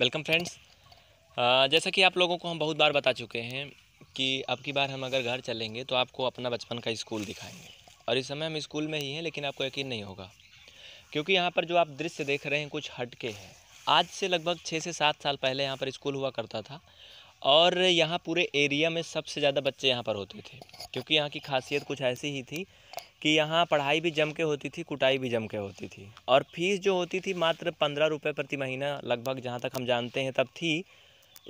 Welcome friends जैसा कि आप लोगों को हम बहुत बार बता चुके हैं कि अब की बार हम अगर घर चलेंगे तो आपको अपना बचपन का स्कूल दिखाएंगे और इस समय हम स्कूल में ही हैं लेकिन आपको यकीन नहीं होगा क्योंकि यहाँ पर जो आप दृश्य देख रहे हैं कुछ हटके हैं आज से लगभग छः से सात साल पहले यहाँ पर स्कूल हुआ करता था और यहाँ पूरे एरिया में सबसे ज़्यादा बच्चे यहाँ पर होते थे क्योंकि यहाँ की खासियत कुछ ऐसी ही थी कि यहाँ पढ़ाई भी जम के होती थी कुटाई भी जम के होती थी और फीस जो होती थी मात्र पंद्रह रुपये प्रति महीना लगभग जहाँ तक हम जानते हैं तब थी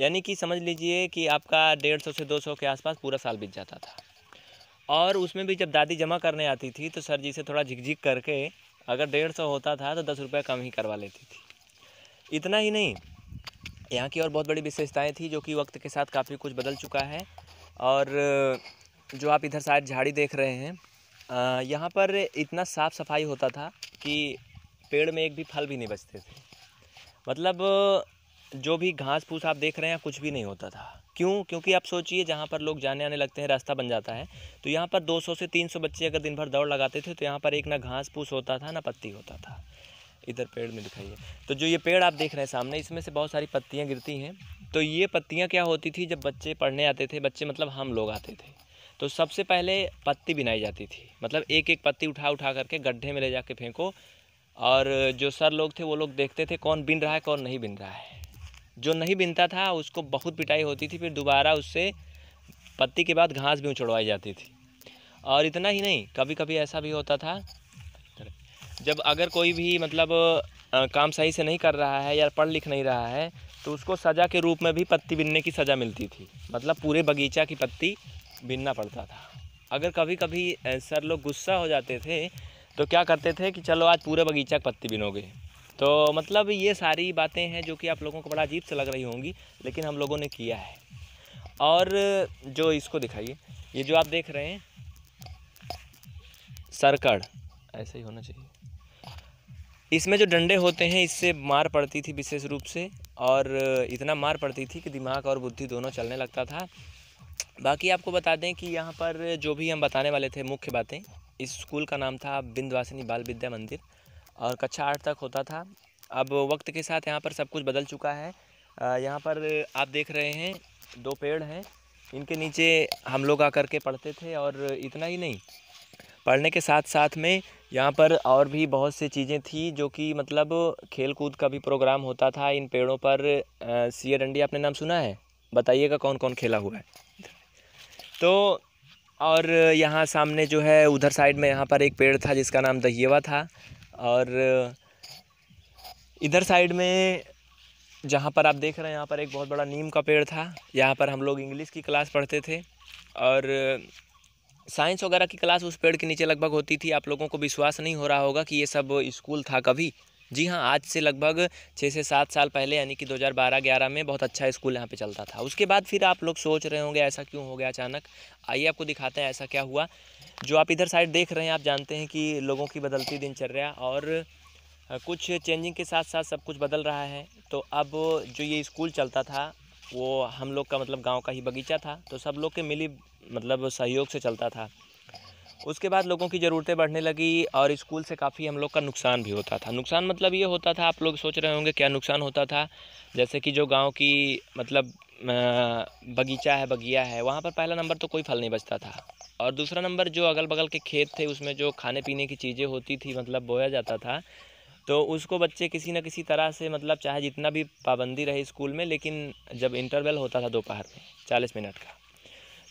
यानी कि समझ लीजिए कि आपका डेढ़ सौ से दो सौ के आसपास पूरा साल बीत जाता था और उसमें भी जब दादी जमा करने आती थी तो सर जी से थोड़ा झिकझिक करके अगर डेढ़ सौ होता था तो दस रुपये कम ही करवा लेती थी इतना ही नहीं यहाँ की और बहुत बड़ी विशेषताएँ थी जो कि वक्त के साथ काफ़ी कुछ बदल चुका है और जो आप इधर शायद झाड़ी देख रहे हैं यहाँ पर इतना साफ़ सफाई होता था कि पेड़ में एक भी फल भी नहीं बचते थे मतलब जो भी घास फूस आप देख रहे हैं कुछ भी नहीं होता था क्यों क्योंकि आप सोचिए जहाँ पर लोग जाने आने लगते हैं रास्ता बन जाता है तो यहाँ पर 200 से 300 बच्चे अगर दिन भर दौड़ लगाते थे तो यहाँ पर एक ना घास फूस होता था ना पत्ती होता था इधर पेड़ में दिखाइए तो जो ये पेड़ आप देख रहे हैं सामने इसमें से बहुत सारी पत्तियाँ गिरती हैं तो ये पत्तियाँ क्या होती थी जब बच्चे पढ़ने आते थे बच्चे मतलब हम लोग आते थे तो सबसे पहले पत्ती बिनाई जाती थी मतलब एक एक पत्ती उठा उठा करके गड्ढे में ले जा फेंको और जो सर लोग थे वो लोग देखते थे कौन बिन रहा है कौन नहीं बिन रहा है जो नहीं बिनता था उसको बहुत पिटाई होती थी फिर दोबारा उससे पत्ती के बाद घास भी उछड़वाई जाती थी और इतना ही नहीं कभी कभी ऐसा भी होता था जब अगर कोई भी मतलब काम सही से नहीं कर रहा है या पढ़ लिख नहीं रहा है तो उसको सज़ा के रूप में भी पत्ती बिनने की सज़ा मिलती थी मतलब पूरे बगीचा की पत्ती बिनना पड़ता था अगर कभी कभी सर लोग गुस्सा हो जाते थे तो क्या करते थे कि चलो आज पूरे बगीचा की पत्ती बिनोगे तो मतलब ये सारी बातें हैं जो कि आप लोगों को बड़ा अजीब से लग रही होंगी लेकिन हम लोगों ने किया है और जो इसको दिखाइए ये जो आप देख रहे हैं सरकड़ ऐसे ही होना चाहिए इसमें जो डंडे होते हैं इससे मार पड़ती थी विशेष रूप से और इतना मार पड़ती थी कि दिमाग और बुद्धि दोनों चलने लगता था बाकी आपको बता दें कि यहाँ पर जो भी हम बताने वाले थे मुख्य बातें इस स्कूल का नाम था बिंदवासिनी बाल विद्या मंदिर और कक्षा आठ तक होता था अब वक्त के साथ यहाँ पर सब कुछ बदल चुका है यहाँ पर आप देख रहे हैं दो पेड़ हैं इनके नीचे हम लोग आकर के पढ़ते थे और इतना ही नहीं पढ़ने के साथ साथ में यहाँ पर और भी बहुत सी चीज़ें थी जो कि मतलब खेल कूद का भी प्रोग्राम होता था इन पेड़ों पर सीए डंडी आपने नाम सुना है बताइएगा कौन कौन खेला हुआ है तो और यहाँ सामने जो है उधर साइड में यहाँ पर एक पेड़ था जिसका नाम दहिएवा था और इधर साइड में जहाँ पर आप देख रहे हैं यहाँ पर एक बहुत बड़ा नीम का पेड़ था यहाँ पर हम लोग इंग्लिश की क्लास पढ़ते थे और साइंस वगैरह की क्लास उस पेड़ के नीचे लगभग होती थी आप लोगों को विश्वास नहीं हो रहा होगा कि ये सब स्कूल था कभी जी हाँ आज से लगभग छः से सात साल पहले यानी कि 2012-11 में बहुत अच्छा स्कूल यहाँ पे चलता था उसके बाद फिर आप लोग सोच रहे होंगे ऐसा क्यों हो गया अचानक आइए आपको दिखाते हैं ऐसा क्या हुआ जो आप इधर साइड देख रहे हैं आप जानते हैं कि लोगों की बदलती दिनचर्या और कुछ चेंजिंग के साथ साथ सब कुछ बदल रहा है तो अब जो ये स्कूल चलता था वो हम लोग का मतलब गांव का ही बगीचा था तो सब लोग के मिली मतलब सहयोग से चलता था उसके बाद लोगों की ज़रूरतें बढ़ने लगी और स्कूल से काफ़ी हम लोग का नुकसान भी होता था नुकसान मतलब ये होता था आप लोग सोच रहे होंगे क्या नुकसान होता था जैसे कि जो गांव की मतलब बगीचा है बगिया है वहाँ पर पहला नंबर तो कोई फल नहीं बचता था और दूसरा नंबर जो अगल बगल के खेत थे उसमें जो खाने पीने की चीज़ें होती थी मतलब बोया जाता था तो उसको बच्चे किसी न किसी तरह से मतलब चाहे जितना भी पाबंदी रहे स्कूल में लेकिन जब इंटरवल होता था दोपहर में चालीस मिनट का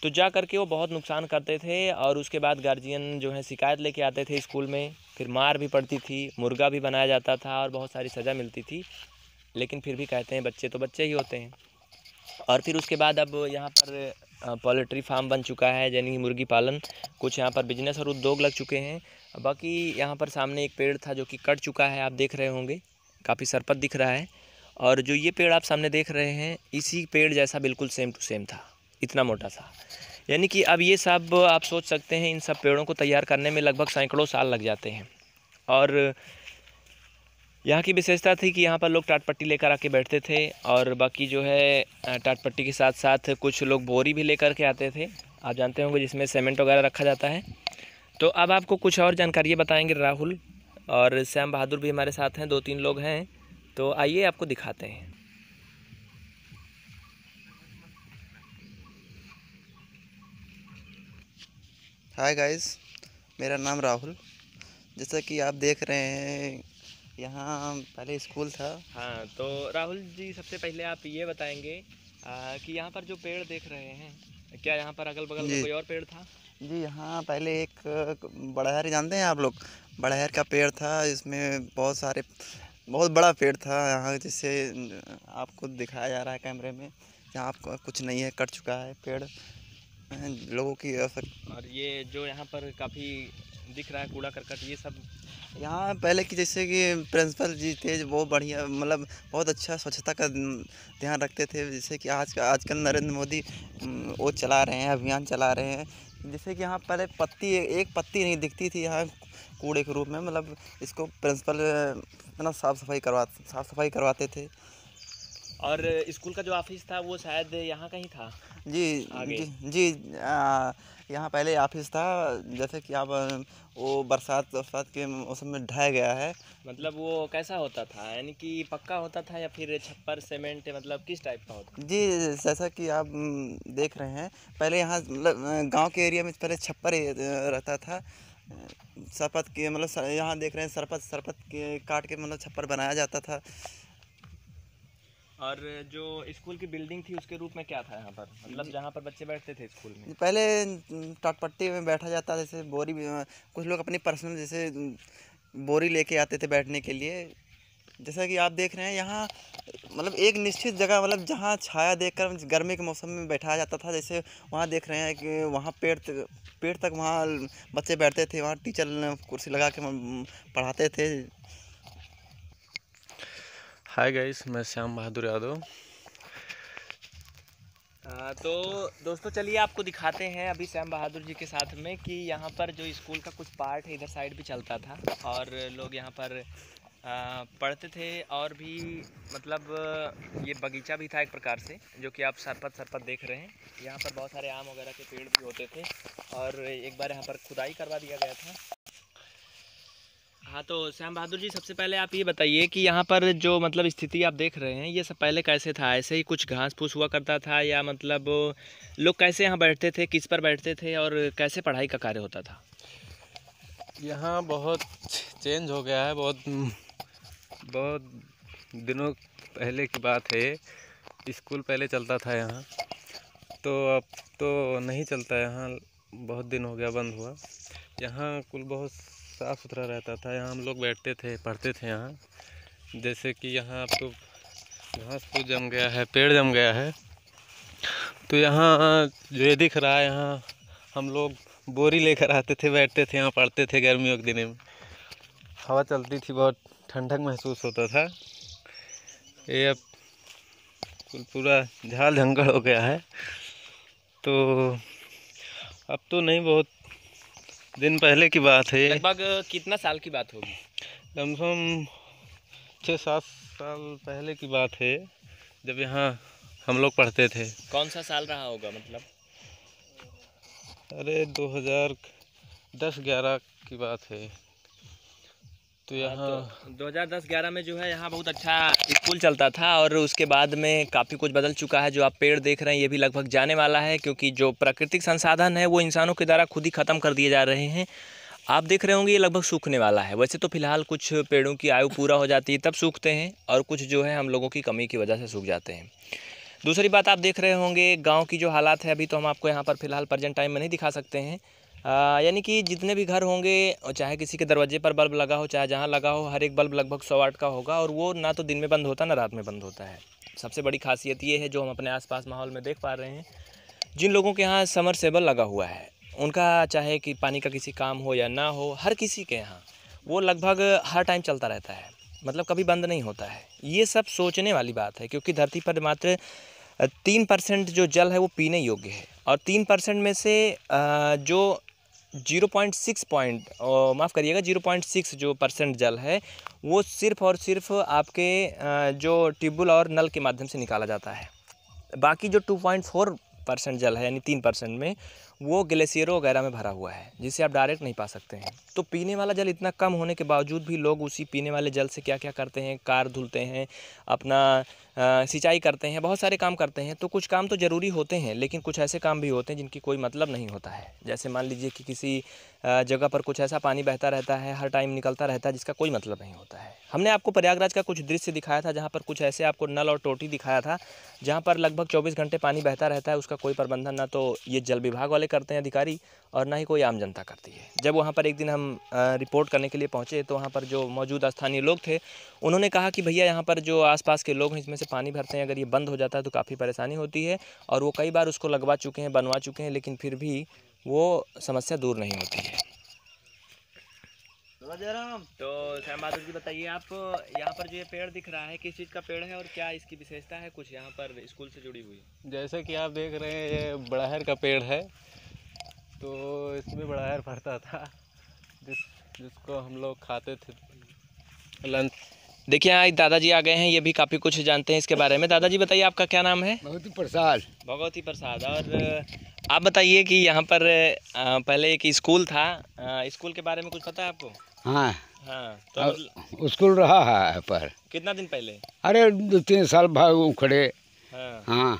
तो जा करके वो बहुत नुकसान करते थे और उसके बाद गार्जियन जो है शिकायत लेके आते थे स्कूल में फिर मार भी पड़ती थी मुर्गा भी बनाया जाता था और बहुत सारी सज़ा मिलती थी लेकिन फिर भी कहते हैं बच्चे तो बच्चे ही होते हैं और फिर उसके बाद अब यहाँ पर पोल्ट्री फार्म बन चुका है यानी मुर्गी पालन कुछ यहाँ पर बिजनेस और उद्योग लग चुके हैं बाकी यहाँ पर सामने एक पेड़ था जो कि कट चुका है आप देख रहे होंगे काफ़ी सरपत दिख रहा है और जो ये पेड़ आप सामने देख रहे हैं इसी पेड़ जैसा बिल्कुल सेम टू सेम था इतना मोटा सा यानी कि अब ये सब आप सोच सकते हैं इन सब पेड़ों को तैयार करने में लगभग सैकड़ों साल लग जाते हैं और यहाँ की विशेषता थी कि यहाँ पर लोग टाट पट्टी लेकर आके बैठते थे और बाकी जो है टाट पट्टी के साथ साथ कुछ लोग बोरी भी लेकर के आते थे आप जानते होंगे जिसमें सीमेंट वगैरह रखा जाता है तो अब आपको कुछ और जानकारी बताएंगे राहुल और श्याम बहादुर भी हमारे साथ हैं दो तीन लोग हैं तो आइए आपको दिखाते हैं हाय गाइस मेरा नाम राहुल जैसा कि आप देख रहे हैं यहाँ पहले स्कूल था हाँ तो राहुल जी सबसे पहले आप ये बताएंगे आ, कि यहाँ पर जो पेड़ देख रहे हैं क्या यहाँ पर अगल बगल में कोई और पेड़ था जी हाँ पहले एक बड़हर जानते हैं आप लोग बड़हर का पेड़ था इसमें बहुत सारे बहुत बड़ा पेड़ था यहाँ जिसे आपको दिखाया जा रहा है कैमरे में यहाँ आपको कुछ नहीं है कट चुका है पेड़ लोगों की असर और ये जो यहाँ पर काफ़ी दिख रहा है कूड़ा करकट ये सब यहाँ पहले की जैसे कि प्रिंसिपल जी थे जो बढ़िया मतलब बहुत अच्छा स्वच्छता का ध्यान रखते थे जैसे कि आज आजकल नरेंद्र मोदी वो चला रहे हैं अभियान चला रहे हैं जैसे कि यहाँ पहले पत्ती एक पत्ती नहीं दिखती थी यहाँ कूड़े के रूप में मतलब इसको प्रिंसिपल इतना साफ़ सफाई करवा साफ़ सफाई करवाते थे और स्कूल का जो ऑफिस था वो शायद यहाँ कहीं था जी आगे। जी जी यहाँ पहले ऑफिस था जैसे कि आप वो बरसात बरसात के मौसम में ढह गया है मतलब वो कैसा होता था यानी कि पक्का होता था या फिर छप्पर सीमेंट मतलब किस टाइप का होता जी जैसा कि आप देख रहे हैं पहले यहाँ मतलब गांव के एरिया में पहले छप्पर रहता था सरपत के मतलब यहाँ देख रहे हैं सरपत सरपत के काट के मतलब छप्पर बनाया जाता था और जो स्कूल की बिल्डिंग थी उसके रूप में क्या था यहाँ पर मतलब जहाँ पर बच्चे बैठते थे स्कूल में पहले टटपट्टी में बैठा जाता जैसे बोरी कुछ लोग अपनी पर्सनल जैसे बोरी लेके आते थे बैठने के लिए जैसा कि आप देख रहे हैं यहाँ मतलब एक निश्चित जगह मतलब जहाँ छाया देखकर गर्मी के मौसम में बैठाया जाता था जैसे वहाँ देख रहे हैं कि वहाँ पेड़ तक पेड़ तक वहाँ बच्चे बैठते थे वहाँ टीचर कुर्सी लगा के पढ़ाते थे हाय गाइस मैं श्याम बहादुर यादव तो दोस्तों चलिए आपको दिखाते हैं अभी श्याम बहादुर जी के साथ में कि यहाँ पर जो स्कूल का कुछ पार्ट है इधर साइड भी चलता था और लोग यहाँ पर पढ़ते थे और भी मतलब ये बगीचा भी था एक प्रकार से जो कि आप सरपत सरपत देख रहे हैं यहाँ पर बहुत सारे आम वगैरह के पेड़ भी होते थे और एक बार यहाँ पर खुदाई करवा दिया गया था हाँ तो श्याम बहादुर जी सबसे पहले आप ये बताइए कि यहाँ पर जो मतलब स्थिति आप देख रहे हैं ये सब पहले कैसे था ऐसे ही कुछ घास फूस हुआ करता था या मतलब लोग कैसे यहाँ बैठते थे किस पर बैठते थे और कैसे पढ़ाई का कार्य होता था यहाँ बहुत चेंज हो गया है बहुत बहुत दिनों पहले की बात है स्कूल पहले चलता था यहाँ तो अब तो नहीं चलता यहाँ बहुत दिन हो गया बंद हुआ यहाँ कुल बहुत साफ़ सुथरा रहता था यहाँ हम लोग बैठते थे पढ़ते थे यहाँ जैसे कि यहाँ अब तो घास फूस जम गया है पेड़ जम गया है तो यहाँ जो ये दिख रहा है यहाँ हम लोग बोरी लेकर आते थे बैठते थे यहाँ पढ़ते थे गर्मियों के दिनों में हवा चलती थी बहुत ठंडक महसूस होता था ये अब पूरा झाल झंगड़ हो गया है तो अब तो नहीं बहुत दिन पहले की बात है लगभग कितना साल की बात होगी कम से कम छः सात साल पहले की बात है जब यहाँ हम लोग पढ़ते थे कौन सा साल रहा होगा मतलब अरे 2010 11 की बात है तो हाँ, यहाँ तो 2010 11 में जो है यहाँ बहुत अच्छा स्कूल चलता था और उसके बाद में काफ़ी कुछ बदल चुका है जो आप पेड़ देख रहे हैं ये भी लगभग जाने वाला है क्योंकि जो प्राकृतिक संसाधन है वो इंसानों के द्वारा खुद ही ख़त्म कर दिए जा रहे हैं आप देख रहे होंगे ये लगभग सूखने वाला है वैसे तो फिलहाल कुछ पेड़ों की आयु पूरा हो जाती है तब सूखते हैं और कुछ जो है हम लोगों की कमी की वजह से सूख जाते हैं दूसरी बात आप देख रहे होंगे गांव की जो हालात है अभी तो हम आपको यहाँ पर फिलहाल प्रजेंट टाइम में नहीं दिखा सकते हैं यानी कि जितने भी घर होंगे चाहे किसी के दरवाजे पर बल्ब लगा हो चाहे जहाँ लगा हो हर एक बल्ब लगभग सौ वाट का होगा और वो ना तो दिन में बंद होता ना रात में बंद होता है सबसे बड़ी खासियत ये है जो हम अपने आसपास माहौल में देख पा रहे हैं जिन लोगों के यहाँ समर सेबल लगा हुआ है उनका चाहे कि पानी का किसी काम हो या ना हो हर किसी के यहाँ वो लगभग हर टाइम चलता रहता है मतलब कभी बंद नहीं होता है ये सब सोचने वाली बात है क्योंकि धरती पर मात्र तीन परसेंट जो जल है वो पीने योग्य है और तीन परसेंट में से जो जीरो पॉइंट सिक्स पॉइंट माफ़ करिएगा जीरो पॉइंट सिक्स जो परसेंट जल है वो सिर्फ़ और सिर्फ आपके जो ट्यूबवेल और नल के माध्यम से निकाला जाता है बाकी जो टू पॉइंट फोर परसेंट जल है यानी तीन परसेंट में वो ग्लेशियरों वगैरह में भरा हुआ है जिसे आप डायरेक्ट नहीं पा सकते हैं तो पीने वाला जल इतना कम होने के बावजूद भी लोग उसी पीने वाले जल से क्या क्या करते हैं कार धुलते हैं अपना सिंचाई करते हैं बहुत सारे काम करते हैं तो कुछ काम तो ज़रूरी होते हैं लेकिन कुछ ऐसे काम भी होते हैं जिनकी कोई मतलब नहीं होता है जैसे मान लीजिए कि किसी जगह पर कुछ ऐसा पानी बहता रहता है हर टाइम निकलता रहता है जिसका कोई मतलब नहीं होता है हमने आपको प्रयागराज का कुछ दृश्य दिखाया था जहाँ पर कुछ ऐसे आपको नल और टोटी दिखाया था जहाँ पर लगभग चौबीस घंटे पानी बहता रहता है उसका कोई प्रबंधन ना तो ये जल विभाग वाले वाले करते हैं अधिकारी और ना ही कोई आम जनता करती है जब वहाँ पर एक दिन हम रिपोर्ट करने के लिए पहुँचे तो वहाँ पर जो मौजूद स्थानीय लोग थे उन्होंने कहा कि भैया यहाँ पर जो आसपास के लोग हैं इसमें से पानी भरते हैं अगर ये बंद हो जाता है तो काफ़ी परेशानी होती है और वो कई बार उसको लगवा चुके हैं बनवा चुके हैं लेकिन फिर भी वो समस्या दूर नहीं होती है तो श्याम बहादुर जी बताइए आप यहाँ पर जो ये पेड़ दिख रहा है किस चीज़ का पेड़ है और क्या इसकी विशेषता है कुछ यहाँ पर स्कूल से जुड़ी हुई जैसे कि आप देख रहे हैं ये बड़हर का पेड़ है तो इसमें बड़ा यार भरता था जिस जिसको हम लोग खाते थे लंच देखिए यहाँ दादाजी आ गए हैं ये भी काफ़ी कुछ जानते हैं इसके बारे में दादाजी बताइए आपका क्या नाम है ही प्रसाद ही प्रसाद और आप बताइए कि यहाँ पर पहले एक स्कूल था स्कूल के बारे में कुछ पता है आपको हाँ हाँ तो स्कूल रहा है पर कितना दिन पहले अरे दो तीन साल खड़े हाँ, हाँ।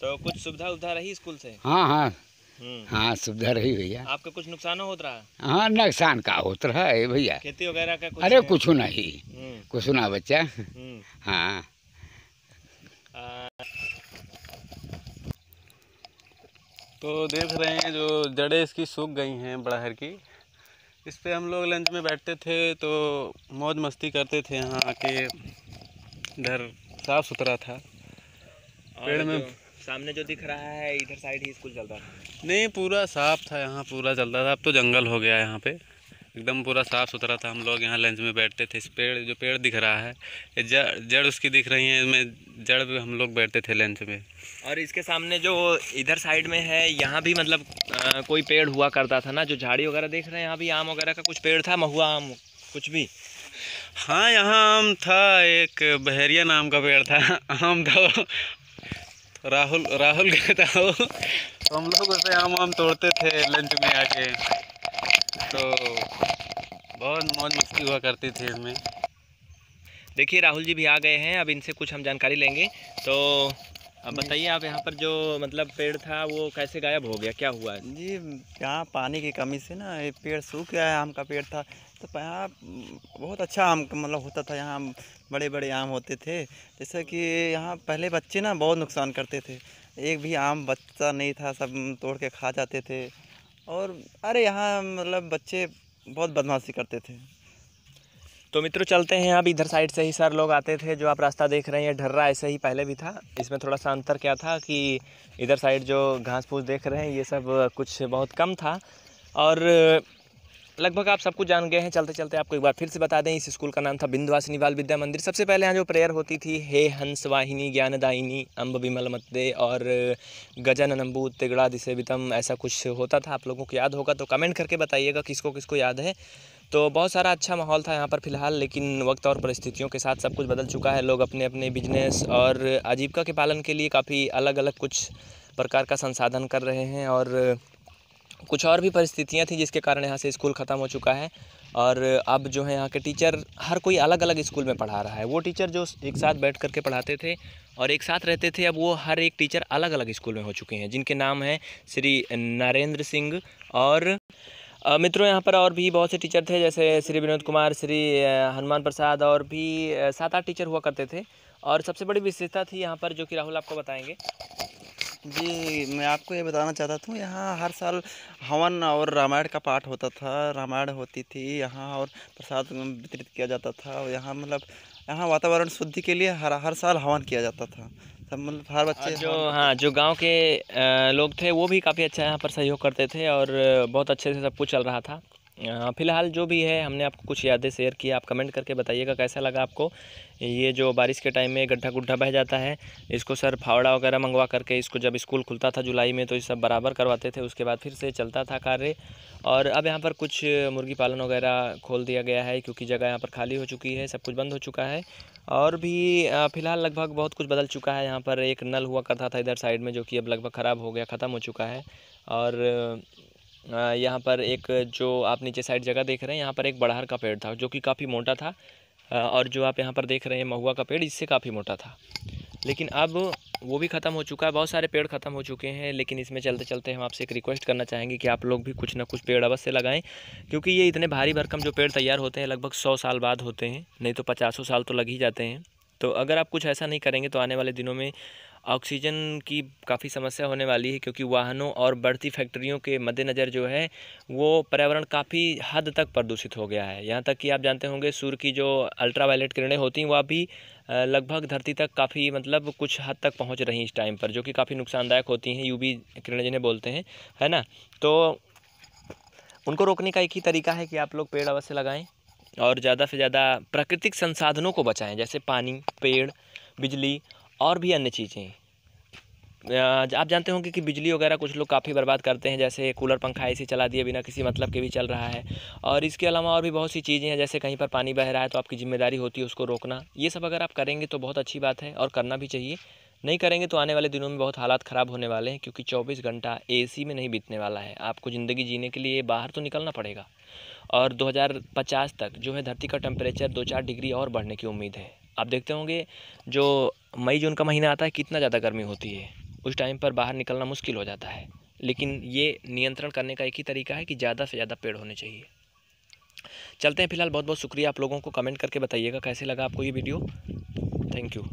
तो कुछ सुविधा उविधा रही स्कूल से हाँ हाँ हम्म। हाँ सुविधा रही भैया आपका कुछ नुकसान हो तो रहा हाँ नुकसान का होत रहा है भैया खेती वगैरह का कुछ अरे कुछ नहीं हम्म। कुछ ना बच्चा हम्म। हाँ तो देख रहे हैं जो जड़ें इसकी सूख गई हैं बड़ाहर की इस पर हम लोग लंच में बैठते थे तो मौज मस्ती करते थे यहाँ आके इधर साफ़ सुथरा था पेड़ में सामने जो दिख रहा है इधर साइड ही स्कूल चल रहा था नहीं पूरा साफ था यहाँ पूरा चल रहा था अब तो जंगल हो गया यहाँ पे एकदम पूरा साफ़ सुथरा था हम लोग यहाँ लंच में बैठते थे इस पेड़ जो पेड़ दिख रहा है जड़ जड़ उसकी दिख रही है इसमें जड़ भी हम लोग बैठते थे लंच में और इसके सामने जो इधर साइड में है यहाँ भी मतलब आ, कोई पेड़ हुआ करता था ना जो झाड़ी वगैरह देख रहे हैं यहाँ भी आम वगैरह का कुछ पेड़ था महुआ आम कुछ भी हाँ यहाँ आम था एक बहरिया नाम का पेड़ था आम था तो राहुल राहुल कहता हो तो हम लोग उसे आम आम तोड़ते थे लंच में आके तो बहुत मौज मस्ती हुआ करती थी इसमें देखिए राहुल जी भी आ गए हैं अब इनसे कुछ हम जानकारी लेंगे तो अब बताइए आप यहाँ पर जो मतलब पेड़ था वो कैसे गायब हो गया क्या हुआ है जी यहाँ पानी की कमी से ना ये पेड़ सूख गया है आम का पेड़ था तो यहाँ बहुत अच्छा आम मतलब होता था यहाँ बड़े बड़े आम होते थे जैसे कि यहाँ पहले बच्चे ना बहुत नुकसान करते थे एक भी आम बच्चा नहीं था सब तोड़ के खा जाते थे और अरे यहाँ मतलब बच्चे बहुत बदमाशी करते थे तो मित्रों चलते हैं अब इधर साइड से ही सर लोग आते थे जो आप रास्ता देख रहे हैं ढर्रा ऐसे ही पहले भी था इसमें थोड़ा सा अंतर क्या था कि इधर साइड जो घास फूस देख रहे हैं ये सब कुछ बहुत कम था और लगभग आप सब कुछ जान गए हैं चलते चलते आपको एक बार फिर से बता दें इस स्कूल का नाम था बिंदुवासिनी बाल विद्या मंदिर सबसे पहले यहाँ जो प्रेयर होती थी हे हंस वाहिनी ज्ञानदायिनी अम्ब विमल मत्ते और गजन अनम्बू तिगड़ा दिसेवितम ऐसा कुछ होता था आप लोगों को याद होगा तो कमेंट करके बताइएगा किसको किसको याद है तो बहुत सारा अच्छा माहौल था यहाँ पर फिलहाल लेकिन वक्त और परिस्थितियों के साथ सब कुछ बदल चुका है लोग अपने अपने बिजनेस और आजीविका के पालन के लिए काफ़ी अलग अलग कुछ प्रकार का संसाधन कर रहे हैं और कुछ और भी परिस्थितियाँ थी जिसके कारण यहाँ से स्कूल ख़त्म हो चुका है और अब जो है यहाँ के टीचर हर कोई अलग अलग स्कूल में पढ़ा रहा है वो टीचर जो एक साथ बैठ करके पढ़ाते थे और एक साथ रहते थे अब वो हर एक टीचर अलग अलग स्कूल में हो चुके हैं जिनके नाम हैं श्री नरेंद्र सिंह और मित्रों यहाँ पर और भी बहुत से टीचर थे जैसे श्री विनोद कुमार श्री हनुमान प्रसाद और भी सात आठ टीचर हुआ करते थे और सबसे बड़ी विशेषता थी यहाँ पर जो कि राहुल आपको बताएंगे जी मैं आपको ये बताना चाहता था यहाँ हर साल हवन और रामायण का पाठ होता था रामायण होती थी यहाँ और प्रसाद वितरित किया जाता था और यहाँ मतलब यहाँ वातावरण शुद्धि के लिए हर हर साल हवन किया जाता था सब मतलब हर बच्चे हाँ, जो हाँ जो गांव के लोग थे वो भी काफ़ी अच्छा यहाँ पर सहयोग करते थे और बहुत अच्छे से सब कुछ चल रहा था फ़िलहाल जो भी है हमने आपको कुछ यादें शेयर की आप कमेंट करके बताइएगा कैसा लगा आपको ये जो बारिश के टाइम में गड्ढा गुड्ढा बह जाता है इसको सर फावड़ा वगैरह मंगवा करके इसको जब स्कूल खुलता था जुलाई में तो ये सब बराबर करवाते थे उसके बाद फिर से चलता था कार्य और अब यहाँ पर कुछ मुर्गी पालन वगैरह खोल दिया गया है क्योंकि जगह यहाँ पर खाली हो चुकी है सब कुछ बंद हो चुका है और भी फ़िलहाल लगभग बहुत कुछ बदल चुका है यहाँ पर एक नल हुआ करता था इधर साइड में जो कि अब लगभग ख़राब हो गया ख़त्म हो चुका है और यहाँ पर एक जो आप नीचे साइड जगह देख रहे हैं यहाँ पर एक बड़हर का पेड़ था जो कि काफ़ी मोटा था और जो आप यहाँ पर देख रहे हैं महुआ का पेड़ इससे काफ़ी मोटा था लेकिन अब वो भी ख़त्म हो चुका है बहुत सारे पेड़ ख़त्म हो चुके हैं लेकिन इसमें चलते चलते हम आपसे एक रिक्वेस्ट करना चाहेंगे कि आप लोग भी कुछ ना कुछ पेड़ अवश्य लगाएं क्योंकि ये इतने भारी भरकम जो पेड़ तैयार होते हैं लगभग सौ साल बाद होते हैं नहीं तो पचासों साल तो लग ही जाते हैं तो अगर आप कुछ ऐसा नहीं करेंगे तो आने वाले दिनों में ऑक्सीजन की काफ़ी समस्या होने वाली है क्योंकि वाहनों और बढ़ती फैक्ट्रियों के मद्देनज़र जो है वो पर्यावरण काफ़ी हद तक प्रदूषित हो गया है यहाँ तक कि आप जानते होंगे सूर्य की जो अल्ट्रावायलेट किरणें होती हैं वह भी लगभग धरती तक काफ़ी मतलब कुछ हद तक पहुँच रही हैं इस टाइम पर जो कि काफ़ी नुकसानदायक होती हैं यू भी किरणें जिन्हें बोलते हैं है ना तो उनको रोकने का एक ही तरीका है कि आप लोग पेड़ अवश्य लगाएं और ज़्यादा से ज़्यादा प्राकृतिक संसाधनों को बचाएं जैसे पानी पेड़ बिजली और भी अन्य चीज़ें आप जानते होंगे कि बिजली वगैरह कुछ लोग काफ़ी बर्बाद करते हैं जैसे कूलर पंखा ऐसे चला दिए बिना किसी मतलब के भी चल रहा है और इसके अलावा और भी बहुत सी चीज़ें हैं जैसे कहीं पर पानी बह रहा है तो आपकी जिम्मेदारी होती है उसको रोकना ये सब अगर आप करेंगे तो बहुत अच्छी बात है और करना भी चाहिए नहीं करेंगे तो आने वाले दिनों में बहुत हालात ख़राब होने वाले हैं क्योंकि चौबीस घंटा ए में नहीं बीतने वाला है आपको ज़िंदगी जीने के लिए बाहर तो निकलना पड़ेगा और दो तक जो है धरती का टेम्परेचर दो चार डिग्री और बढ़ने की उम्मीद है आप देखते होंगे जो मई जून का महीना आता है कितना ज़्यादा गर्मी होती है उस टाइम पर बाहर निकलना मुश्किल हो जाता है लेकिन ये नियंत्रण करने का एक ही तरीका है कि ज़्यादा से ज़्यादा पेड़ होने चाहिए चलते हैं फिलहाल बहुत बहुत शुक्रिया आप लोगों को कमेंट करके बताइएगा कैसे लगा आपको ये वीडियो थैंक यू